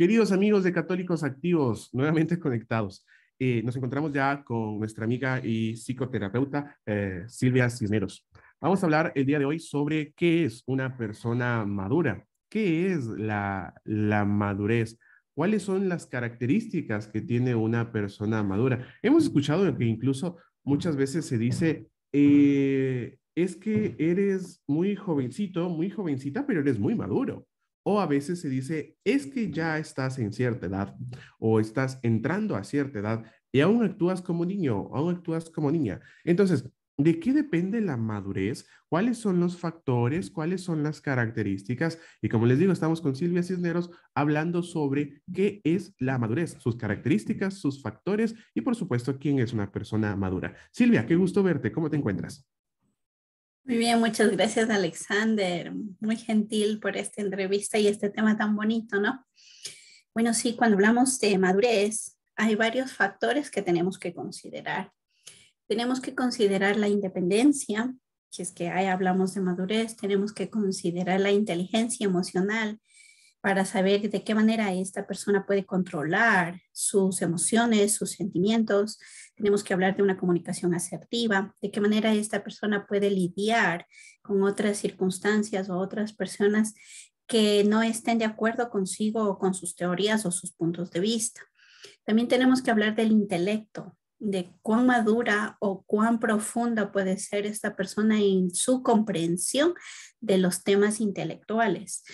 Queridos amigos de Católicos Activos, nuevamente conectados. Eh, nos encontramos ya con nuestra amiga y psicoterapeuta eh, Silvia Cisneros. Vamos a hablar el día de hoy sobre qué es una persona madura, qué es la, madurez, cuáles son las características que tiene una persona madura. Hemos escuchado que incluso muchas veces se dice, eh, es que eres muy jovencito, muy jovencita, pero eres muy maduro. O a veces se dice, es que ya estás en cierta edad o estás entrando a cierta edad y aún actúas como niño, aún actúas como niña. Entonces, ¿de qué depende la madurez? ¿Cuáles son los factores? ¿Cuáles son las características? Y como les digo, estamos con Silvia Cisneros hablando sobre qué es la madurez, sus características, sus factores y por supuesto quién es una persona madura. Silvia, qué gusto verte. ¿Cómo te encuentras? Muy bien, muchas gracias Alexander. Muy gentil por esta entrevista y este tema tan bonito, ¿no? Bueno, sí, cuando hablamos de madurez, hay varios factores que tenemos que considerar. Tenemos que considerar la independencia, si es que ahí hablamos de madurez, tenemos que considerar la inteligencia emocional, para saber de qué manera esta persona puede controlar sus emociones, sus sentimientos. Tenemos que hablar de una comunicación asertiva, de qué manera esta persona puede lidiar con otras circunstancias o otras personas que no estén de acuerdo consigo o con sus teorías o sus puntos de vista. También tenemos que hablar del intelecto, de cuán madura o cuán profunda puede ser esta persona en su comprensión de los temas intelectuales.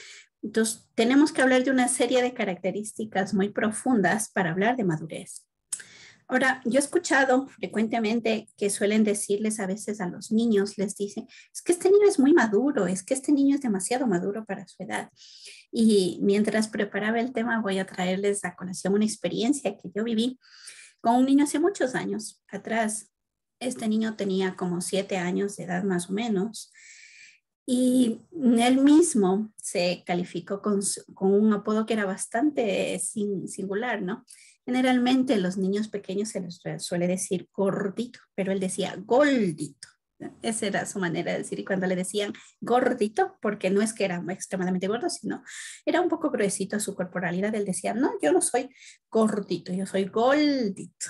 Entonces, tenemos que hablar de una serie de características muy profundas para hablar de madurez. Ahora, yo he escuchado frecuentemente que suelen decirles a veces a los niños, les dicen, es que este niño es muy maduro, es que este niño es demasiado maduro para su edad. Y mientras preparaba el tema, voy a traerles a colación una experiencia que yo viví con un niño hace muchos años atrás. Este niño tenía como siete años de edad más o menos y él mismo se calificó con, un apodo que era bastante eh, singular, ¿no? Generalmente los niños pequeños se les suele decir gordito, pero él decía goldito. Esa era su manera de decir. Y cuando le decían gordito, porque no es que era extremadamente gordo, sino era un poco gruesito su corporalidad, él decía, no, yo no soy gordito, yo soy goldito.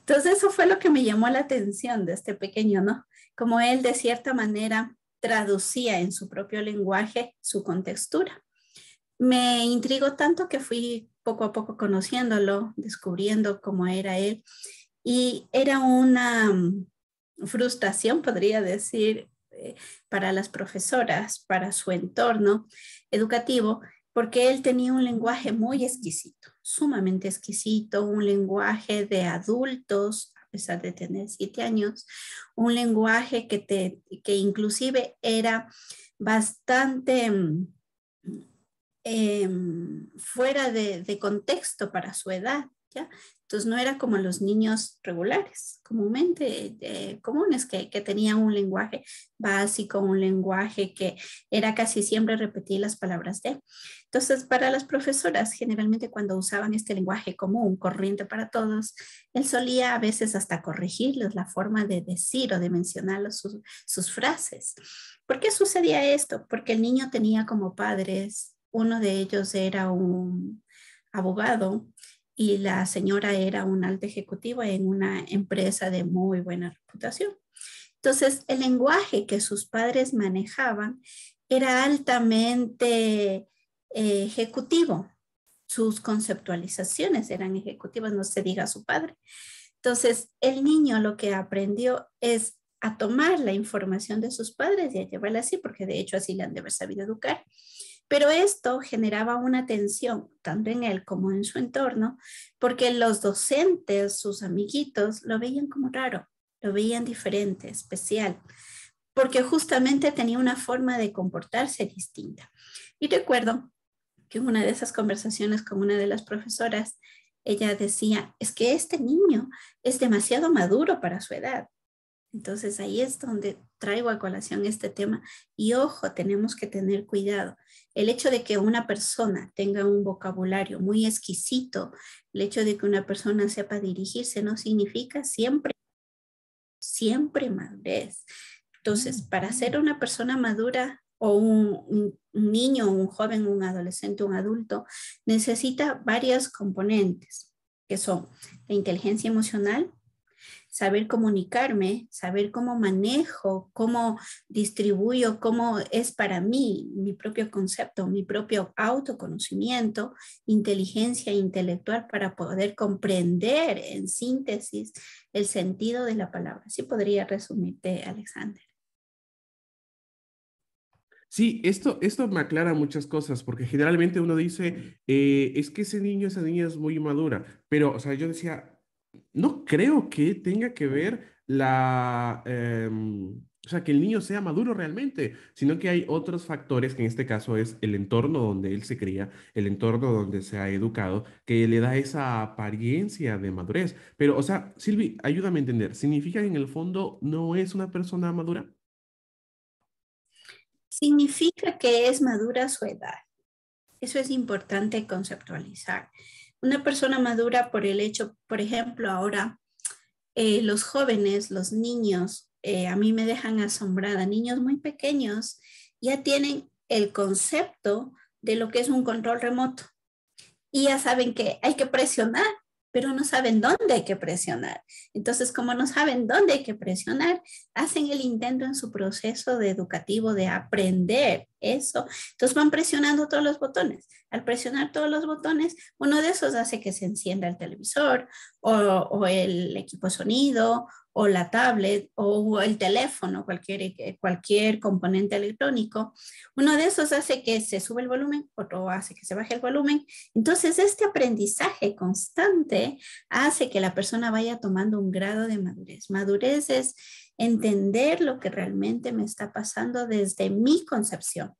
Entonces eso fue lo que me llamó la atención de este pequeño, ¿no? Como él de cierta manera traducía en su propio lenguaje su contextura. Me intrigó tanto que fui poco a poco conociéndolo, descubriendo cómo era él. Y era una mm, frustración, podría decir, eh, para las profesoras, para su entorno educativo, porque él tenía un lenguaje muy exquisito, sumamente exquisito, un lenguaje de adultos a pesar de tener siete años, un lenguaje que, que inclusive era bastante mm, em, fuera de contexto para su edad. Entonces no era como los niños regulares, comúnmente eh, comunes, que, que, tenían un lenguaje básico, un lenguaje que era casi siempre repetir las palabras de. Entonces, para las profesoras, generalmente cuando usaban este lenguaje común, corriente para todos, él solía a veces hasta corregirles la forma de decir o de mencionar sus, sus frases. ¿Por qué sucedía esto? Porque el niño tenía como padres, uno de ellos era un abogado y la señora era un alta ejecutiva en una empresa de muy buena reputación. Entonces, el lenguaje que sus padres manejaban era altamente eh, ejecutivo. Sus conceptualizaciones eran ejecutivas, no se diga su padre. Entonces, el niño lo que aprendió es a tomar la información de sus padres y a llevarla así, porque de hecho así le han de haber sabido educar. Pero esto generaba una tensión, tanto en él como en su entorno, porque los docentes, sus amiguitos, lo veían como raro, lo veían diferente, especial, porque justamente tenía una forma de comportarse distinta. Y recuerdo que en una de esas conversaciones con una de las profesoras, ella decía, es que este niño es demasiado maduro para su edad. Entonces ahí es donde traigo a colación este tema y ojo, tenemos que tener cuidado. El hecho de que una persona tenga un vocabulario muy exquisito, el hecho de que una persona sepa dirigirse no significa siempre, siempre madurez. Entonces, mm. para ser una persona madura o un, un niño, un joven, un adolescente, un adulto, necesita varias componentes, que son la inteligencia emocional, saber comunicarme, saber cómo manejo, cómo distribuyo, cómo es para mí mi propio concepto, mi propio autoconocimiento, inteligencia intelectual para poder comprender en síntesis el sentido de la palabra. Así podría resumirte, Alexander. Sí, esto, esto me aclara muchas cosas, porque generalmente uno dice, eh, es que ese niño, esa niña es muy madura, pero, o sea, yo decía, no creo que tenga que ver la... Em, o sea, que el niño sea maduro realmente, sino que hay otros factores, que en este caso es el entorno donde él se cría, el entorno donde se ha educado, que le da esa apariencia de madurez. Pero, o sea, Silvi, ayúdame a entender, ¿significa que en el fondo no es una persona madura? Significa que es madura su edad. Eso es importante conceptualizar. Una persona madura por el hecho, por ejemplo, ahora eh, los jóvenes, los niños, eh, a mí me dejan asombrada, niños muy pequeños ya tienen el concepto de lo que es un control remoto y ya saben que hay que presionar pero no saben dónde hay que presionar. Entonces, como no saben dónde hay que presionar, hacen el intento en su proceso de educativo de aprender eso. Entonces van presionando todos los botones. Al presionar todos los botones, uno de esos hace que se encienda el televisor o, o el equipo sonido o la tablet o el teléfono, cualquier, eh, cualquier componente electrónico, uno de esos hace que se sube el volumen, otro hace que se baje el volumen. Entonces, este aprendizaje constante hace que la persona vaya tomando un grado de madurez. Madurez es entender lo que realmente me está pasando desde mi concepción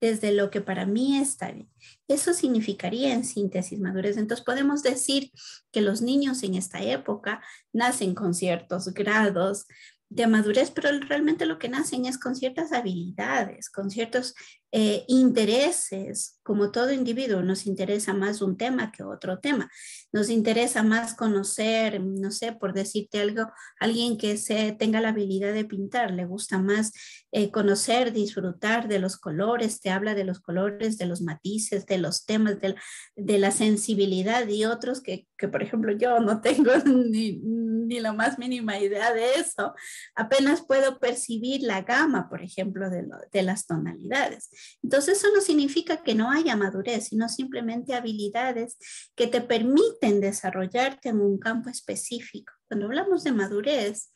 desde lo que para mí está bien. Eso significaría en síntesis madurez. Entonces podemos decir que los niños en esta época nacen con ciertos grados de madurez, pero realmente lo que nacen es con ciertas habilidades, con ciertos eh, intereses, como todo individuo, nos interesa más un tema que otro tema. Nos interesa más conocer, no sé, por decirte algo, alguien que se, tenga la habilidad de pintar, le gusta más eh, conocer, disfrutar de los colores, te habla de los colores, de los matices, de los temas, de, de la sensibilidad y otros que, que, por ejemplo, yo no tengo ni, ni la más mínima idea de eso. Apenas puedo percibir la gama, por ejemplo, de, de las tonalidades. Entonces, eso no significa que no hay haya madurez, sino simplemente habilidades que te permiten desarrollarte en un campo específico. Cuando hablamos de madurez,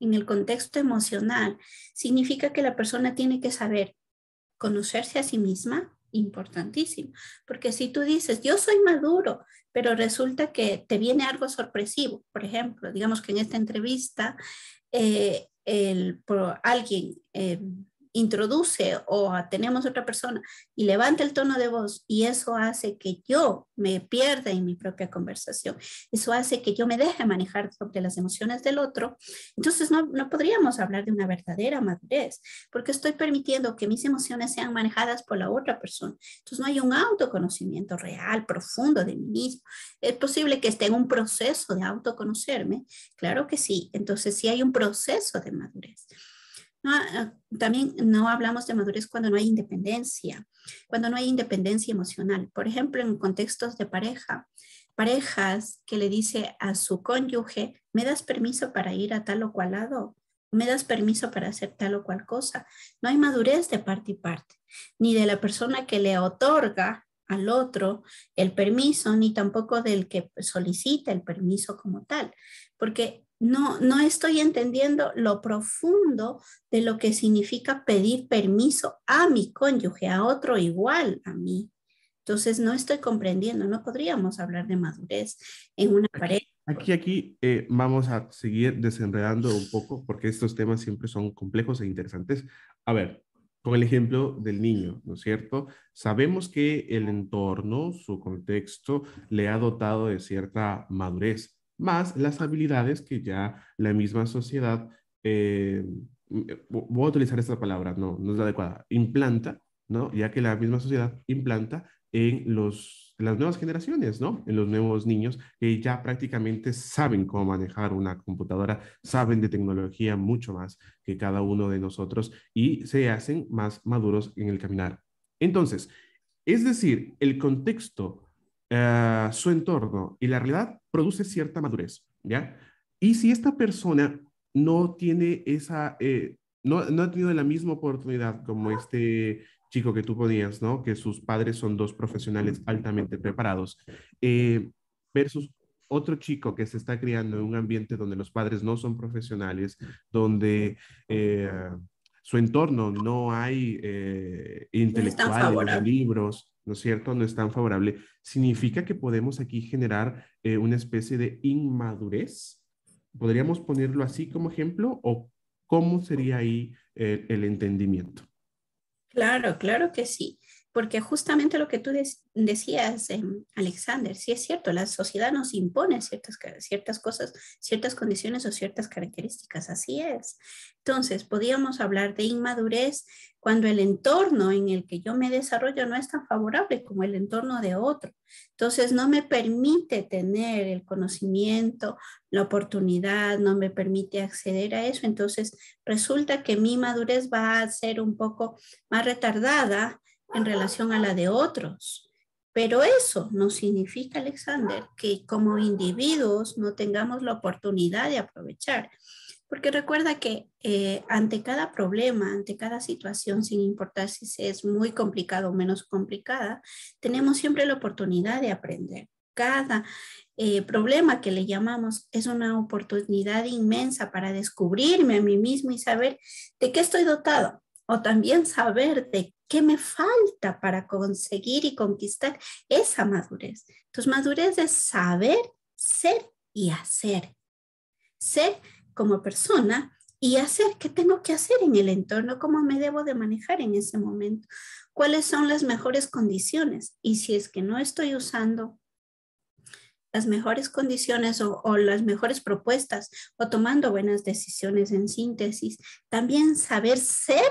en el contexto emocional, significa que la persona tiene que saber conocerse a sí misma, importantísimo, porque si tú dices, yo soy maduro, pero resulta que te viene algo sorpresivo, por ejemplo, digamos que en esta entrevista, eh, el, por alguien... Eh, introduce o tenemos otra persona y levanta el tono de voz y eso hace que yo me pierda en mi propia conversación. Eso hace que yo me deje manejar sobre las emociones del otro. Entonces no, no podríamos hablar de una verdadera madurez porque estoy permitiendo que mis emociones sean manejadas por la otra persona. Entonces no hay un autoconocimiento real, profundo de mí mismo. Es posible que esté en un proceso de autoconocerme. Claro que sí. Entonces sí hay un proceso de madurez. Ah, ah, también no hablamos de madurez cuando no hay independencia, cuando no hay independencia emocional. Por ejemplo, en contextos de pareja, parejas que le dice a su cónyuge, ¿me das permiso para ir a tal o cual lado? ¿Me das permiso para hacer tal o cual cosa? No hay madurez de parte y parte, ni de la persona que le otorga al otro el permiso, ni tampoco del que solicita el permiso como tal, porque no, no estoy entendiendo lo profundo de lo que significa pedir permiso a mi cónyuge, a otro igual a mí. Entonces, no estoy comprendiendo, no podríamos hablar de madurez en una pareja. Aquí, aquí eh, vamos a seguir desenredando un poco porque estos temas siempre son complejos e interesantes. A ver, con el ejemplo del niño, ¿no es cierto? Sabemos que el entorno, su contexto, le ha dotado de cierta madurez, más las habilidades que ya la misma sociedad, eh, mm, eh, voy a utilizar esta palabra, no, no es la adecuada, implanta, ¿no? Ya que la misma sociedad implanta en las nuevas generaciones, En los nuevos niños que ya prácticamente saben cómo manejar una computadora, saben de tecnología mucho más que cada uno de nosotros y se hacen más maduros en el caminar. Entonces, es decir, el contexto eh, su entorno y la realidad produce cierta madurez, ¿ya? Y si esta persona no tiene esa, eh, no, no ha tenido la misma oportunidad como este chico que tú ponías, ¿no? Que sus padres son dos profesionales altamente preparados, eh, versus otro chico que se está criando en un ambiente donde los padres no son profesionales, donde su entorno no hay intelectuales, no libros, ¿no es cierto? No es tan favorable. ¿Significa que podemos aquí generar eh, una especie de inmadurez? ¿Podríamos ponerlo así como ejemplo o cómo sería ahí eh, el entendimiento? Claro, claro que sí porque justamente lo que tú decías, em, Alexander, sí es cierto, la sociedad nos impone ciertas, ciertas cosas, ciertas condiciones o ciertas características, así es. Entonces, podíamos hablar de inmadurez cuando el entorno en el que yo me desarrollo no es tan favorable como el entorno de otro. Entonces, no me permite tener el conocimiento, la oportunidad, no me permite acceder a eso. Entonces, resulta que mi madurez va a ser un poco más retardada en relación a la de otros. Pero eso no significa, Alexander, que como individuos no tengamos la oportunidad de aprovechar. Porque recuerda que eh, ante cada problema, ante cada situación, sin importar si es muy complicado o menos complicada, tenemos siempre la oportunidad de aprender. Cada eh, problema que le llamamos es una oportunidad inmensa para descubrirme a mí mismo y saber de qué estoy dotado o también saber de ¿Qué me falta para conseguir y conquistar esa madurez? Entonces, madurez es saber, ser y hacer. Ser como persona y hacer qué tengo que hacer en el entorno, cómo me debo de manejar en ese momento, cuáles son las mejores condiciones. Y si es que no estoy usando las mejores condiciones o, o, las mejores propuestas o tomando buenas decisiones en síntesis. También saber ser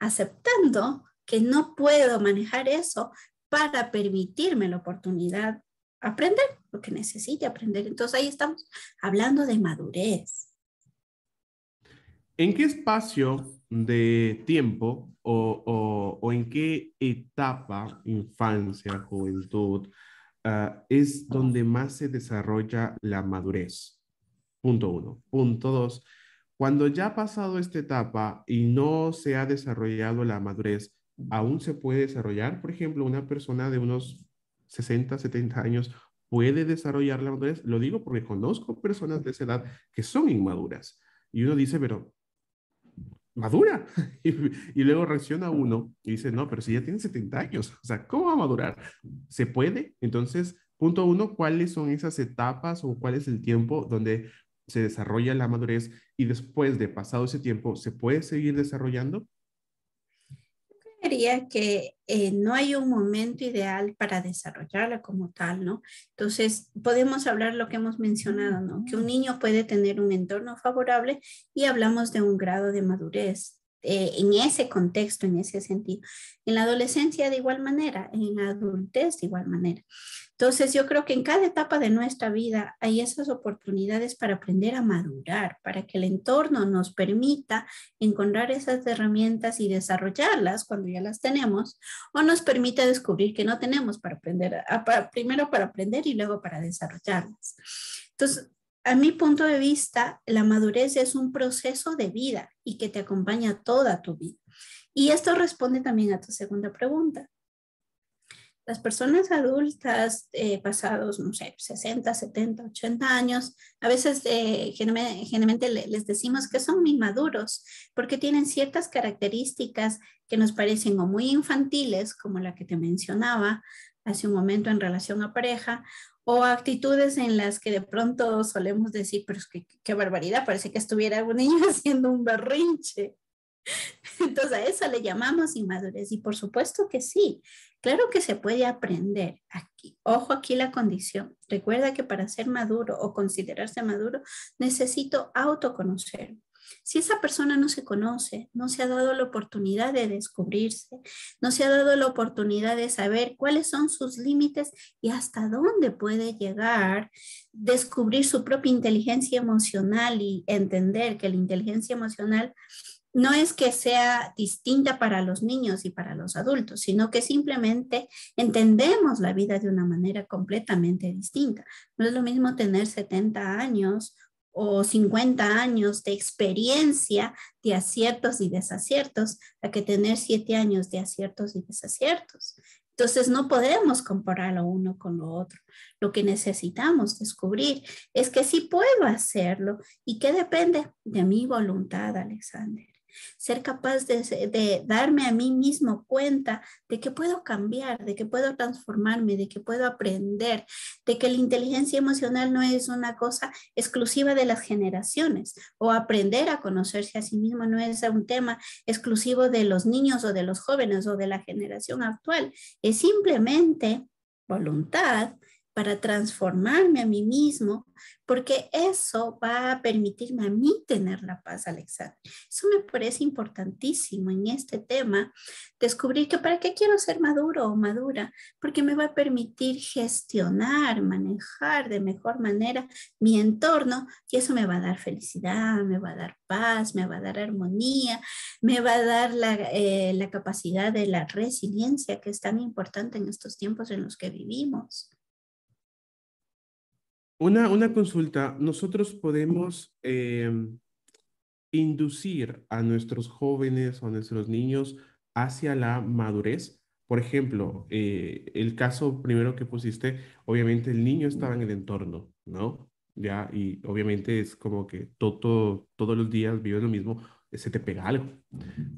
aceptando que no puedo manejar eso para permitirme la oportunidad aprender, lo que necesite aprender. Entonces ahí estamos hablando de madurez. ¿En qué espacio de tiempo o, o, en qué etapa, infancia, juventud, ah, es donde más se desarrolla la madurez? Punto uno. Punto dos. Cuando ya ha pasado esta etapa y no se ha desarrollado la madurez, aún se puede desarrollar. Por ejemplo, una persona de unos 60, 70 años puede desarrollar la madurez. Lo digo porque conozco personas de esa edad que son inmaduras. Y uno dice, pero madura. Y, luego reacciona uno y dice, no, pero si ya tiene 70 años, o sea, ¿cómo va a madurar? ¿Se puede? Entonces, punto uno, ¿cuáles son esas etapas o cuál es el tiempo donde se desarrolla la madurez y después de pasado ese tiempo, ¿se puede seguir desarrollando? que eh, no hay un momento ideal para desarrollarla como tal, ¿no? Entonces, podemos hablar lo que hemos mencionado, ¿no? Que un niño puede tener un entorno favorable y hablamos de un grado de madurez. Eh, en ese contexto, en ese sentido. En la adolescencia de igual manera, en la adultez de igual manera. Entonces yo creo que en cada etapa de nuestra vida hay esas oportunidades para aprender a madurar, para que el entorno nos permita encontrar esas herramientas y desarrollarlas cuando ya las tenemos o nos permita descubrir que no tenemos para aprender, primero para aprender y luego para desarrollarlas. Entonces, a mi punto de vista, la madurez es un proceso de vida y que te acompaña toda tu vida. Y esto responde también a tu segunda pregunta. Las personas adultas eh, pasados, no sé, 60, 70, 80 años, a veces eh, generalmente les decimos que son maduros porque tienen ciertas características que nos parecen o muy infantiles, como la que te mencionaba hace un momento en relación a pareja, o actitudes en las que de pronto solemos decir, pero que qué barbaridad, parece que estuviera un niño haciendo un berrinche. Entonces a eso le llamamos inmadurez y por supuesto que sí, claro que se puede aprender aquí. Ojo aquí la condición. Recuerda que para ser maduro o considerarse maduro necesito autoconocer. Si esa persona no se conoce, no se ha dado la oportunidad de descubrirse, no se ha dado la oportunidad de saber cuáles son sus límites y hasta dónde puede llegar, descubrir su propia inteligencia emocional y entender que la inteligencia emocional no es que sea distinta para los niños y para los adultos, sino que simplemente entendemos la vida de una manera completamente distinta. No es lo mismo tener 70 años o 50 años de experiencia de aciertos y desaciertos a que tener 7 años de aciertos y desaciertos. Entonces no podemos comparar lo uno con lo otro. Lo que necesitamos descubrir es que sí puedo hacerlo y que depende de mi voluntad, Alexander ser capaz de, darme a mí mismo cuenta de que puedo cambiar, de que puedo transformarme, de que puedo aprender, de que la inteligencia emocional no es una cosa exclusiva de las generaciones o aprender a conocerse a sí mismo no es un tema exclusivo de los niños o de los jóvenes o de la generación actual, es simplemente voluntad, para transformarme a mí mismo, porque eso va a permitirme a mí tener la paz, Alexander. Eso me parece importantísimo en este tema, descubrir que para qué quiero ser maduro o madura, porque me va a permitir gestionar, manejar de mejor manera mi entorno y eso me va a dar felicidad, me va a dar paz, me va a dar armonía, me va a dar la eh, capacidad de la resiliencia que es tan importante en estos tiempos en los que vivimos. Una, consulta, nosotros podemos em, inducir a nuestros jóvenes o a nuestros niños hacia la madurez. Por ejemplo, eh, el caso primero que pusiste, obviamente el niño estaba en el entorno, ¿no? Ya, y obviamente es como que todo, todos los días vive lo mismo, se te pega algo.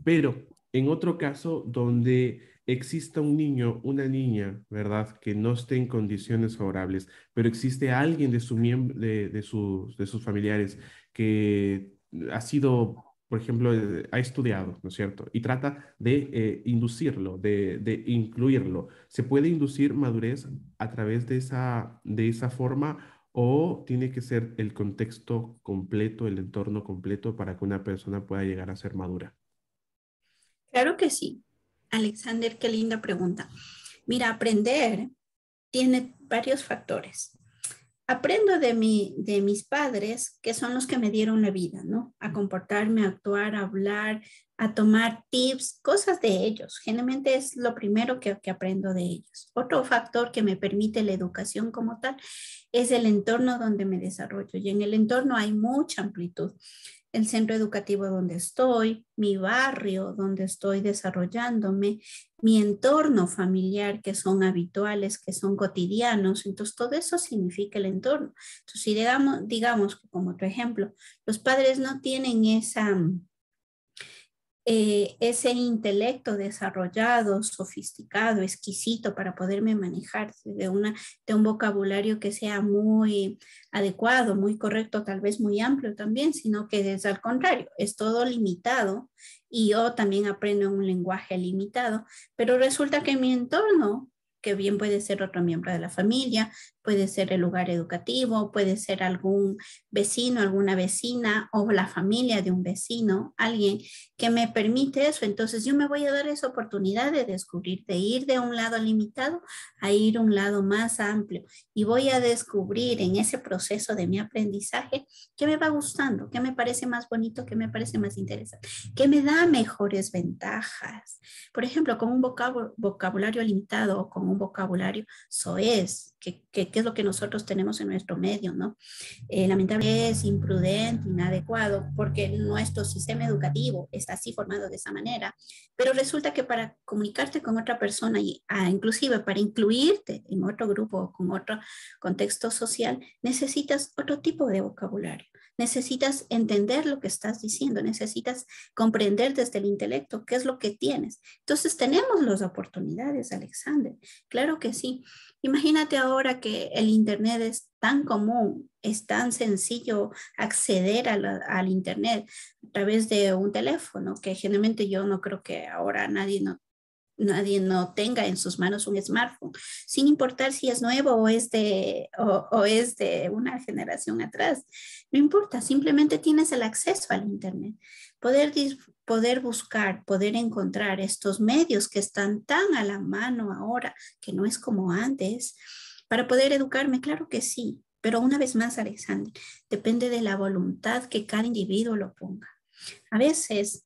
Pero en otro caso donde exista un niño, una niña, ¿verdad?, que no esté en condiciones favorables, pero existe alguien de, su de, de, sus, de sus familiares que ha sido, por ejemplo, eh, ha estudiado, ¿no es cierto?, y trata de eh, inducirlo, de, de, incluirlo. ¿Se puede inducir madurez a través de esa, de esa forma? ¿O tiene que ser el contexto completo, el entorno completo para que una persona pueda llegar a ser madura? Claro que sí. Alexander, qué linda pregunta. Mira, aprender tiene varios factores. Aprendo de, mi, de mis padres, que son los que me dieron la vida, ¿no? A comportarme, a actuar, a hablar, a tomar tips, cosas de ellos. Generalmente es lo primero que, aprendo de ellos. Otro factor que me permite la educación como tal es el entorno donde me desarrollo. Y en el entorno hay mucha amplitud. El centro educativo donde estoy, mi barrio donde estoy desarrollándome, mi entorno familiar que son habituales, que son cotidianos. Entonces, todo eso significa el entorno. Entonces, si digamos, digamos como otro ejemplo, los padres no tienen esa eh, ese intelecto desarrollado, sofisticado, exquisito para poderme manejar de, una, de un vocabulario que sea muy adecuado, muy correcto, tal vez muy amplio también, sino que es al contrario, es todo limitado y yo también aprendo un lenguaje limitado, pero resulta que mi entorno que bien puede ser otro miembro de la familia, puede ser el lugar educativo, puede ser algún vecino, alguna vecina o la familia de un vecino, alguien que me permite eso. Entonces yo me voy a dar esa oportunidad de descubrir, de ir de un lado limitado a ir a un lado más amplio y voy a descubrir en ese proceso de mi aprendizaje qué me va gustando, qué me parece más bonito, qué me parece más interesante, qué me da mejores ventajas. Por ejemplo, con un vocabulario limitado o con un vocabulario soez, que, que, que, es lo que nosotros tenemos en nuestro medio, ¿no? Eh, lamentable es imprudente, inadecuado, porque nuestro sistema educativo está así formado de esa manera, pero resulta que para comunicarte con otra persona, y, ah, inclusive para incluirte en otro grupo o con otro contexto social, necesitas otro tipo de vocabulario necesitas entender lo que estás diciendo, necesitas comprender desde el intelecto qué es lo que tienes. Entonces tenemos las oportunidades, Alexander. Claro que sí. Imagínate ahora que el Internet es tan común, es tan sencillo acceder al Internet a través de un teléfono, que generalmente yo no creo que ahora nadie no nadie no tenga en sus manos un smartphone, sin importar si es nuevo o es de, o, es de una generación atrás. No importa, simplemente tienes el acceso al Internet. Poder, poder buscar, poder encontrar estos medios que están tan a la mano ahora, que no es como antes, para poder educarme, claro que sí. Pero una vez más, Alexander, depende de la voluntad que cada individuo lo ponga. A veces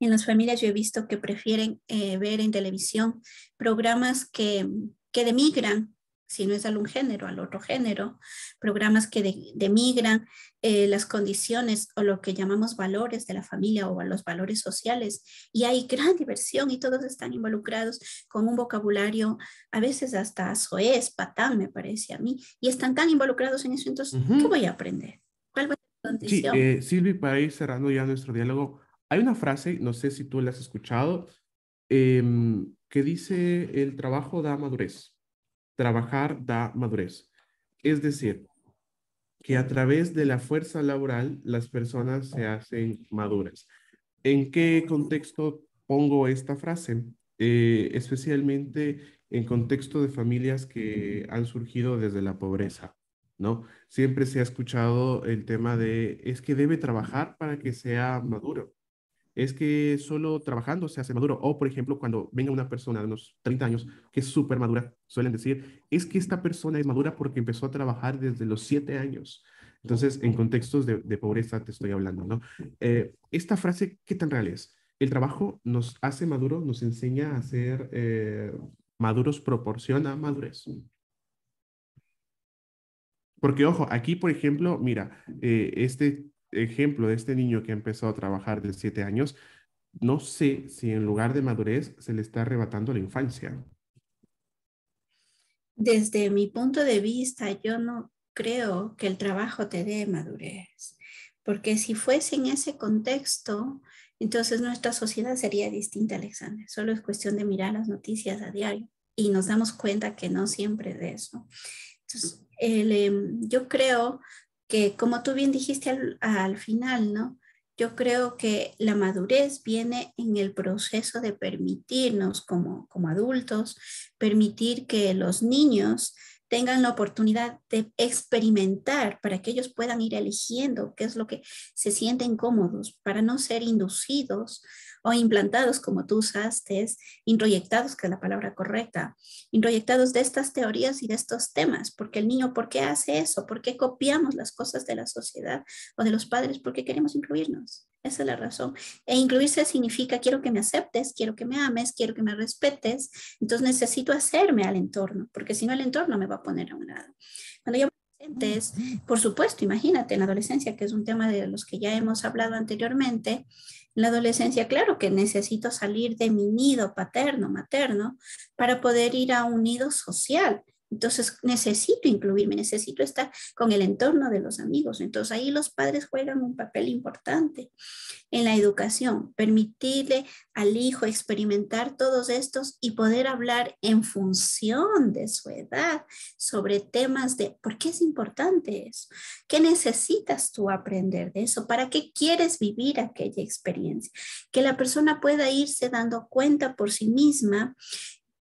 en las familias yo he visto que prefieren eh, ver en televisión programas que, demigran, si no es al un género, al otro género, programas que demigran eh, las condiciones o lo que llamamos valores de la familia o los valores sociales. Y hay gran diversión y todos están involucrados con un vocabulario, a veces hasta soez, patán, me parece a mí, y están tan involucrados en eso. Entonces, ¿qué voy a aprender? ¿Cuál va a ser eh, Silvi, para ir cerrando ya nuestro diálogo, hay una frase, no sé si tú la has escuchado, em, que dice, el trabajo da madurez, trabajar da madurez. Es decir, que a través de la fuerza laboral las personas se hacen maduras. ¿En qué contexto pongo esta frase? Eh, especialmente en contexto de familias que han surgido desde la pobreza, ¿no? Siempre se ha escuchado el tema de, es que debe trabajar para que sea maduro es que solo trabajando se hace maduro. O, por ejemplo, cuando venga una persona de unos 30 años que es súper madura, suelen decir, es que esta persona es madura porque empezó a trabajar desde los 7 años. Entonces, en contextos de, pobreza te estoy hablando, ¿no? Eh, esta frase, ¿qué tan real es? El trabajo nos hace maduro nos enseña a ser eh, maduros, proporciona madurez. Porque, ojo, aquí, por ejemplo, mira, eh, este ejemplo de este niño que ha empezado a trabajar de siete años, no sé si en lugar de madurez se le está arrebatando la infancia. Desde mi punto de vista, yo no creo que el trabajo te dé madurez, porque si fuese en ese contexto, entonces nuestra sociedad sería distinta, Alexander. Solo es cuestión de mirar las noticias a diario y nos damos cuenta que no siempre es eso. Entonces, em, yo creo que como tú bien dijiste al, final, ¿no? Yo creo que la madurez viene en el proceso de permitirnos como, como adultos, permitir que los niños tengan la oportunidad de experimentar para que ellos puedan ir eligiendo qué es lo que se sienten cómodos para no ser inducidos o implantados, como tú usaste, introyectados, que es la palabra correcta, introyectados de estas teorías y de estos temas, porque el niño, ¿por qué hace eso? ¿Por qué copiamos las cosas de la sociedad o de los padres? ¿Por qué queremos incluirnos? Esa es la razón. E incluirse significa quiero que me aceptes, quiero que me ames, quiero que me respetes. Entonces necesito hacerme al entorno, porque si no el entorno me va a poner a un lado. Cuando yo por supuesto, imagínate en la adolescencia, que es un tema de los que ya hemos hablado anteriormente, en la adolescencia, claro que necesito salir de mi nido paterno, materno, para poder ir a un nido social, entonces necesito incluirme, necesito estar con el entorno de los amigos. Entonces ahí los padres juegan un papel importante en la educación, permitirle al hijo experimentar todos estos y poder hablar en función de su edad sobre temas de por qué es importante eso, qué necesitas tú aprender de eso, para qué quieres vivir aquella experiencia, que la persona pueda irse dando cuenta por sí misma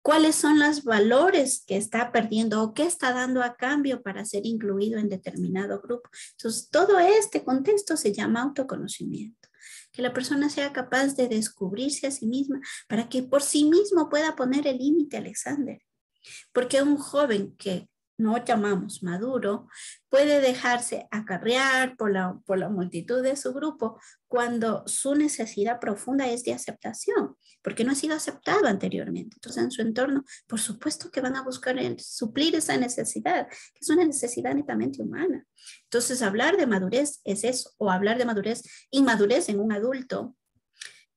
cuáles son los valores que está perdiendo o qué está dando a cambio para ser incluido en determinado grupo. Entonces, todo este contexto se llama autoconocimiento. Que la persona sea capaz de descubrirse a sí misma para que por sí mismo pueda poner el límite, Alexander. Porque un joven que no llamamos maduro, puede dejarse acarrear por la, por la multitud de su grupo cuando su necesidad profunda es de aceptación, porque no ha sido aceptado anteriormente. Entonces, en su entorno, por supuesto que van a buscar suplir esa necesidad, que es una necesidad netamente humana. Entonces, hablar de madurez es eso, o hablar de madurez, inmadurez en un adulto,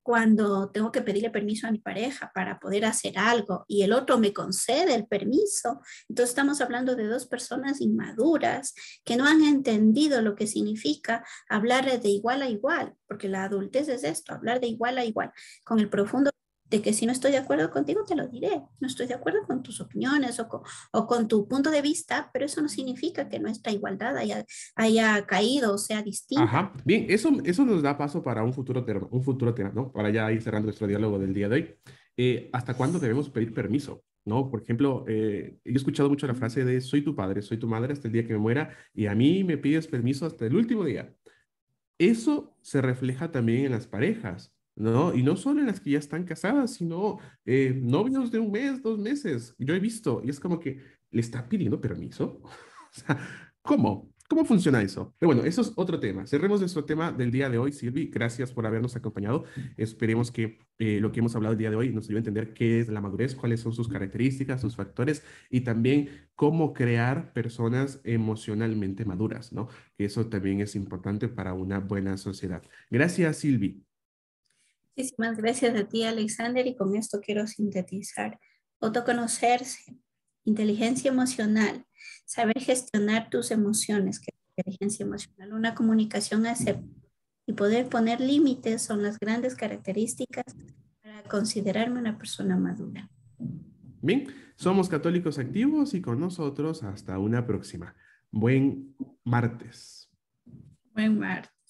cuando tengo que pedirle permiso a mi pareja para poder hacer algo y el otro me concede el permiso. Entonces estamos hablando de dos personas inmaduras que no han entendido lo que significa hablar de igual a igual, porque la adultez es esto, hablar de igual a igual, con el profundo de que si no estoy de acuerdo contigo, te lo diré. No estoy de acuerdo con tus opiniones o con, o con tu punto de vista, pero eso no significa que nuestra igualdad haya, haya caído o sea distinta. Ajá. Bien, eso, eso nos da paso para un futuro tema, un futuro ¿no? Para ya ir cerrando nuestro diálogo del día de hoy. Eh, ¿Hasta cuándo debemos pedir permiso? ¿no? Por ejemplo, eh, he escuchado mucho la frase de soy tu padre, soy tu madre hasta el día que me muera y a mí me pides permiso hasta el último día. Eso se refleja también en las parejas. ¿no? Y no solo en las que ya están casadas, sino eh, novios de un mes, dos meses. Yo he visto, y es como que le está pidiendo permiso. o ¿cómo? ¿Cómo funciona eso? Pero bueno, eso es otro tema. Cerremos nuestro tema del día de hoy, Silvi. Gracias por habernos acompañado. Esperemos que eh, lo que hemos hablado el día de hoy nos ayude a entender qué es la madurez, cuáles son sus características, sus factores y también cómo crear personas emocionalmente maduras, ¿no? que Eso también es importante para una buena sociedad. Gracias, Silvi. Muchísimas gracias a ti, Alexander, y con esto quiero sintetizar. Autoconocerse, inteligencia emocional, saber gestionar tus emociones, que inteligencia emocional, una comunicación aceptable y poder poner límites son las grandes características para considerarme una persona madura. Bien, somos católicos activos y con nosotros hasta una próxima. Buen martes. Buen martes.